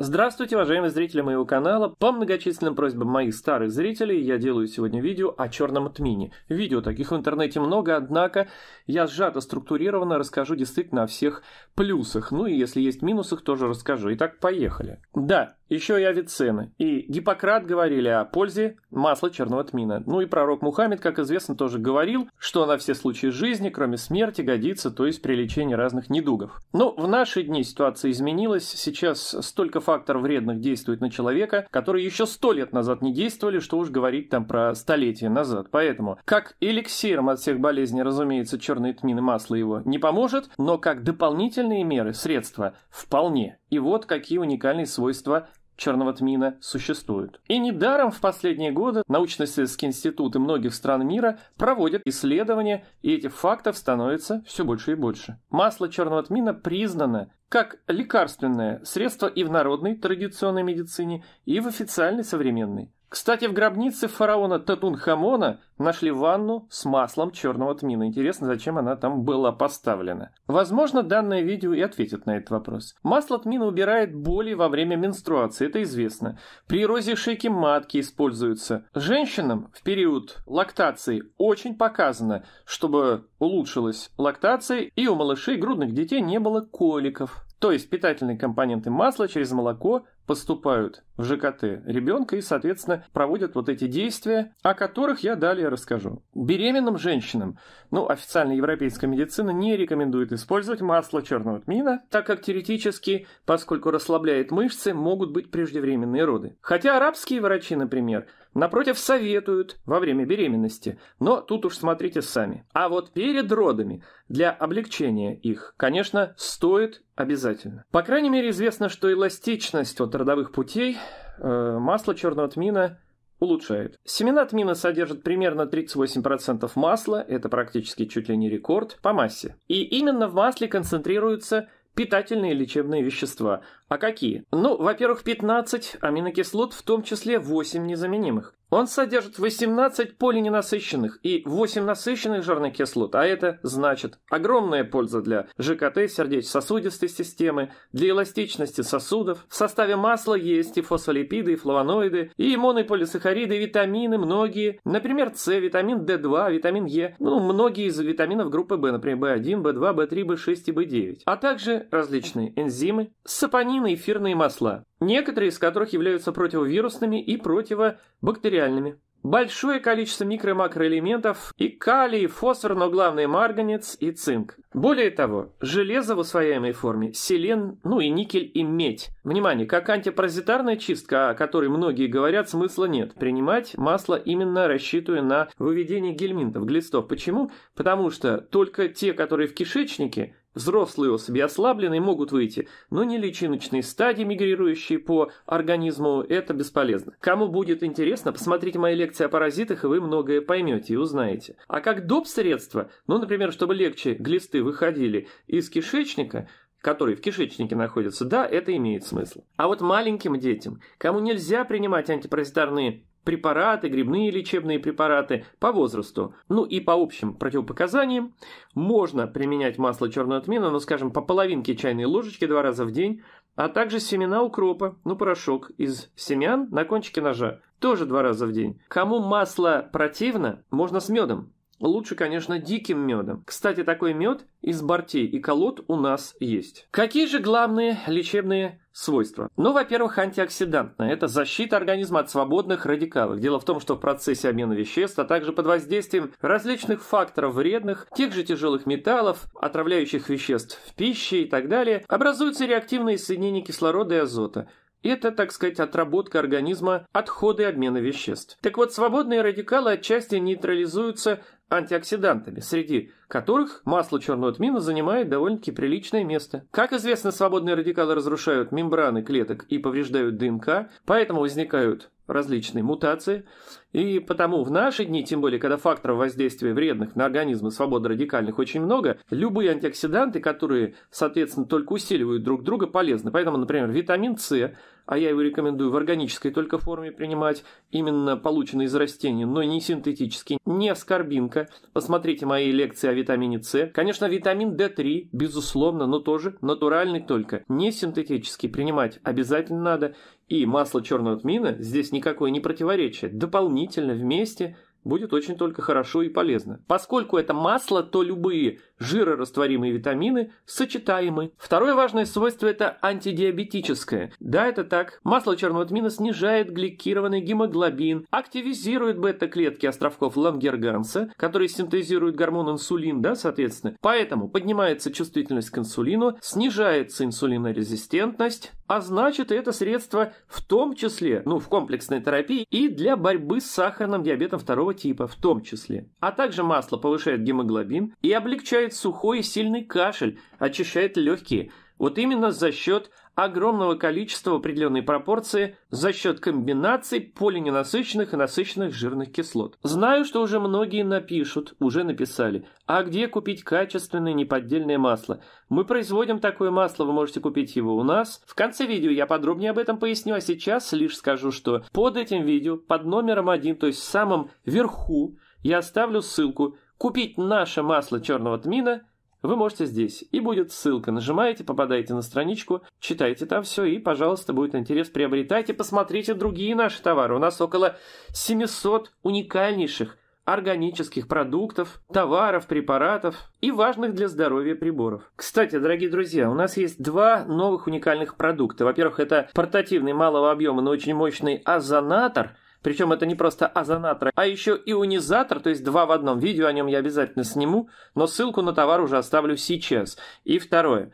Здравствуйте, уважаемые зрители моего канала. По многочисленным просьбам моих старых зрителей я делаю сегодня видео о черном тмине. Видео таких в интернете много, однако я сжато структурированно расскажу действительно о всех плюсах. Ну и если есть минусах, тоже расскажу. Итак, поехали. Да, еще и Авиценна. И Гиппократ говорили о пользе масла черного тмина. Ну и пророк Мухаммед, как известно, тоже говорил, что на все случаи жизни, кроме смерти, годится, то есть при лечении разных недугов. Но в наши дни ситуация изменилась. Сейчас столько факторов вредных действует на человека, которые еще сто лет назад не действовали, что уж говорить там про столетия назад. Поэтому, как эликсиром от всех болезней, разумеется, черный тмин и масло его не поможет, но как дополнительные меры, средства, вполне. И вот какие уникальные свойства черного тмина существуют. И недаром в последние годы научно-исследовательские институты многих стран мира проводят исследования, и этих фактов становится все больше и больше. Масло черного тмина признано как лекарственное средство и в народной традиционной медицине, и в официальной современной. Кстати, в гробнице фараона Татунхамона нашли ванну с маслом черного тмина. Интересно, зачем она там была поставлена. Возможно, данное видео и ответит на этот вопрос. Масло тмина убирает боли во время менструации, это известно. При розе шейки матки используется. Женщинам в период лактации очень показано, чтобы улучшилась лактация и у малышей грудных детей не было коликов. То есть питательные компоненты масла через молоко поступают в ЖКТ ребенка и, соответственно, проводят вот эти действия, о которых я далее расскажу. Беременным женщинам, ну, официально европейская медицина не рекомендует использовать масло черного тмина, так как теоретически, поскольку расслабляет мышцы, могут быть преждевременные роды. Хотя арабские врачи, например, напротив, советуют во время беременности, но тут уж смотрите сами. А вот перед родами для облегчения их, конечно, стоит обязательно. По крайней мере, известно, что эластичность вот от родовых путей э, масло черного тмина улучшает. Семена тмина содержат примерно 38% масла, это практически чуть ли не рекорд, по массе. И именно в масле концентрируются питательные лечебные вещества. А какие? Ну, во-первых, 15 аминокислот, в том числе 8 незаменимых. Он содержит 18 полиненасыщенных и 8 насыщенных жирных кислот, а это значит огромная польза для ЖКТ, сердечно-сосудистой системы, для эластичности сосудов. В составе масла есть и фосфолипиды, и флавоноиды, и монополисахариды, и витамины многие, например, С, витамин D2, витамин Е, ну, многие из витаминов группы В, например, в 1 в 2 в 3 в 6 и в 9 а также различные энзимы, сапонины, эфирные масла некоторые из которых являются противовирусными и противобактериальными. Большое количество микро- и макроэлементов и калий, фосфор, но главное марганец и цинк. Более того, железо в усвояемой форме, селен, ну и никель и медь. Внимание, как антипаразитарная чистка, о которой многие говорят, смысла нет. Принимать масло именно рассчитывая на выведение гельминтов, глистов. Почему? Потому что только те, которые в кишечнике, Взрослые особи ослабленные могут выйти, но не личиночные стадии, мигрирующие по организму, это бесполезно. Кому будет интересно, посмотрите мои лекции о паразитах, и вы многое поймете и узнаете. А как доп. средства, ну, например, чтобы легче глисты выходили из кишечника, которые в кишечнике находятся, да, это имеет смысл. А вот маленьким детям, кому нельзя принимать антипаразитарные препараты, грибные лечебные препараты по возрасту, ну и по общим противопоказаниям, можно применять масло черного тмина, ну скажем, по половинке чайной ложечки два раза в день, а также семена укропа, ну порошок из семян на кончике ножа, тоже два раза в день. Кому масло противно, можно с медом. Лучше, конечно, диким медом. Кстати, такой мед из бортей и колод у нас есть. Какие же главные лечебные свойства? Ну, во-первых, антиоксидантное – Это защита организма от свободных радикалов. Дело в том, что в процессе обмена веществ, а также под воздействием различных факторов вредных, тех же тяжелых металлов, отравляющих веществ в пище и так далее, образуются реактивные соединения кислорода и азота – это, так сказать, отработка организма отходы обмена веществ. Так вот, свободные радикалы отчасти нейтрализуются антиоксидантами, среди которых масло черного тмина занимает довольно-таки приличное место. Как известно, свободные радикалы разрушают мембраны клеток и повреждают ДНК, поэтому возникают различные мутации. И потому в наши дни, тем более, когда факторов воздействия вредных на организмы свободно радикальных очень много, любые антиоксиданты, которые, соответственно, только усиливают друг друга, полезны. Поэтому, например, витамин С – а я его рекомендую в органической только форме принимать, именно полученный из растений, но не синтетический, не скорбинка. Посмотрите мои лекции о витамине С. Конечно, витамин D3, безусловно, но тоже натуральный только, не синтетический принимать обязательно надо. И масло черного тмина здесь никакое не противоречие. Дополнительно вместе будет очень только хорошо и полезно. Поскольку это масло, то любые жирорастворимые витамины сочетаемы. Второе важное свойство – это антидиабетическое. Да, это так. Масло черного тмина снижает гликированный гемоглобин, активизирует бета-клетки островков Лангерганса, которые синтезируют гормон инсулин, да, соответственно. Поэтому поднимается чувствительность к инсулину, снижается инсулинорезистентность, а значит, это средство в том числе, ну, в комплексной терапии и для борьбы с сахарным диабетом второго типа в том числе. А также масло повышает гемоглобин и облегчает сухой и сильный кашель, очищает легкие – вот именно за счет огромного количества определенной пропорции, за счет комбинаций полиненасыщенных и насыщенных жирных кислот. Знаю, что уже многие напишут, уже написали, а где купить качественное неподдельное масло? Мы производим такое масло, вы можете купить его у нас. В конце видео я подробнее об этом поясню, а сейчас лишь скажу, что под этим видео, под номером один, то есть в самом верху, я оставлю ссылку «Купить наше масло черного тмина» вы можете здесь, и будет ссылка. Нажимаете, попадаете на страничку, читайте там все, и, пожалуйста, будет интерес, приобретайте, посмотрите другие наши товары. У нас около 700 уникальнейших органических продуктов, товаров, препаратов и важных для здоровья приборов. Кстати, дорогие друзья, у нас есть два новых уникальных продукта. Во-первых, это портативный малого объема, но очень мощный озонатор – причем это не просто озонатор, а еще и унизатор, то есть два в одном. Видео о нем я обязательно сниму, но ссылку на товар уже оставлю сейчас. И второе.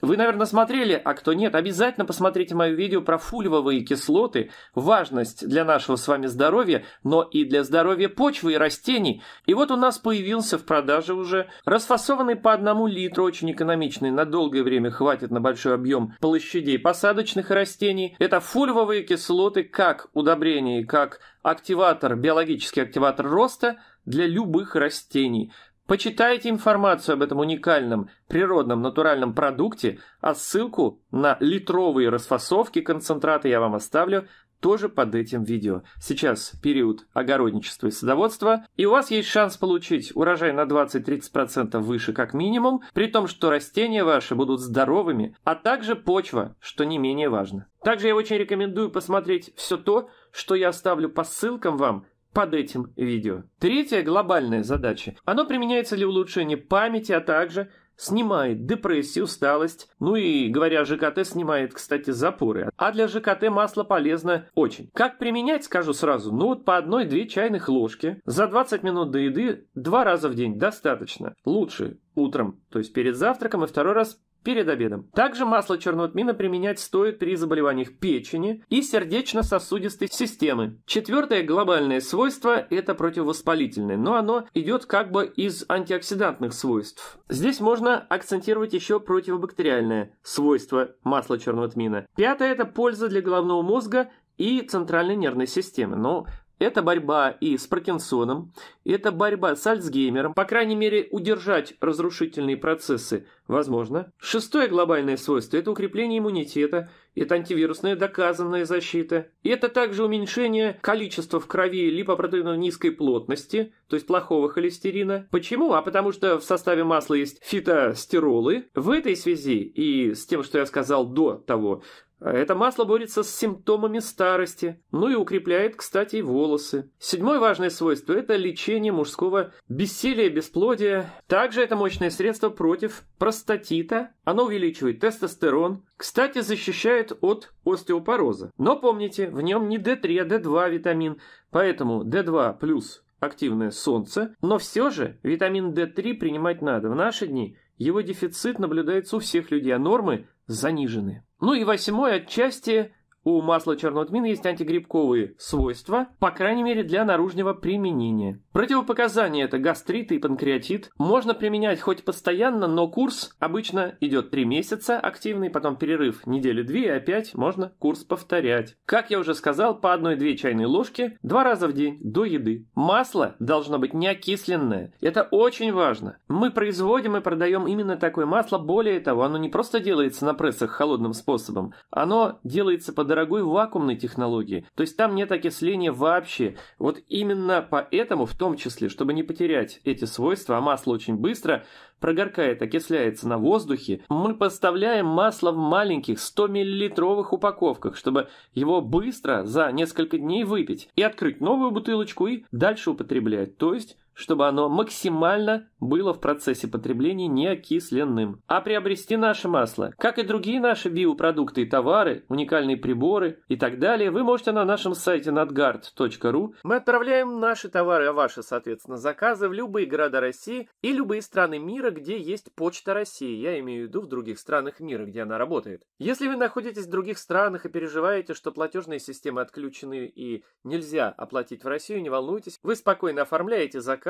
Вы, наверное, смотрели, а кто нет, обязательно посмотрите мое видео про фульвовые кислоты, важность для нашего с вами здоровья, но и для здоровья почвы и растений. И вот у нас появился в продаже уже расфасованный по одному литру, очень экономичный, на долгое время хватит на большой объем площадей посадочных растений. Это фульвовые кислоты как удобрение, как активатор, биологический активатор роста для любых растений – Почитайте информацию об этом уникальном природном натуральном продукте, а ссылку на литровые расфасовки концентрата я вам оставлю тоже под этим видео. Сейчас период огородничества и садоводства, и у вас есть шанс получить урожай на 20-30% выше как минимум, при том, что растения ваши будут здоровыми, а также почва, что не менее важно. Также я очень рекомендую посмотреть все то, что я оставлю по ссылкам вам под этим видео. Третья глобальная задача. Оно применяется для улучшения памяти, а также снимает депрессию, усталость. Ну и, говоря о ЖКТ, снимает, кстати, запоры. А для ЖКТ масло полезно очень. Как применять, скажу сразу, ну вот по одной-две чайных ложки за 20 минут до еды два раза в день достаточно. Лучше утром, то есть перед завтраком, и второй раз перед обедом. Также масло чернотмина применять стоит при заболеваниях печени и сердечно-сосудистой системы. Четвертое глобальное свойство – это противовоспалительное, но оно идет как бы из антиоксидантных свойств. Здесь можно акцентировать еще противобактериальное свойство масла чернотмина. Пятое – это польза для головного мозга и центральной нервной системы. Но это борьба и с Паркинсоном, это борьба с Альцгеймером, по крайней мере, удержать разрушительные процессы возможно. Шестое глобальное свойство – это укрепление иммунитета, это антивирусная доказанная защита, и это также уменьшение количества в крови липопротеинов низкой плотности, то есть плохого холестерина. Почему? А потому что в составе масла есть фитостеролы. В этой связи и с тем, что я сказал до того, а это масло борется с симптомами старости, ну и укрепляет, кстати, и волосы. Седьмое важное свойство – это лечение мужского бессилия, бесплодия. Также это мощное средство против простатита. Оно увеличивает тестостерон. Кстати, защищает от остеопороза. Но помните, в нем не D3, а D2 витамин. Поэтому D2 плюс активное солнце. Но все же витамин D3 принимать надо. В наши дни его дефицит наблюдается у всех людей, а нормы занижены. Ну и восьмой отчасти у масла чернотмина есть антигрибковые свойства, по крайней мере для наружного применения. Противопоказания – это гастрит и панкреатит. Можно применять хоть постоянно, но курс обычно идет 3 месяца активный, потом перерыв недели 2 и опять можно курс повторять. Как я уже сказал, по 1-2 чайные ложки два раза в день до еды. Масло должно быть не окисленное. Это очень важно. Мы производим и продаем именно такое масло. Более того, оно не просто делается на прессах холодным способом. Оно делается под дорогой вакуумной технологии. То есть там нет окисления вообще. Вот именно поэтому, в том числе, чтобы не потерять эти свойства, а масло очень быстро прогоркает, окисляется на воздухе, мы поставляем масло в маленьких 100-миллилитровых упаковках, чтобы его быстро за несколько дней выпить и открыть новую бутылочку и дальше употреблять. То есть чтобы оно максимально было в процессе потребления неокисленным. А приобрести наше масло, как и другие наши биопродукты и товары, уникальные приборы и так далее, вы можете на нашем сайте надгард.ру. Мы отправляем наши товары, а ваши, соответственно, заказы в любые города России и любые страны мира, где есть почта России. Я имею в виду в других странах мира, где она работает. Если вы находитесь в других странах и переживаете, что платежные системы отключены и нельзя оплатить в Россию, не волнуйтесь, вы спокойно оформляете заказ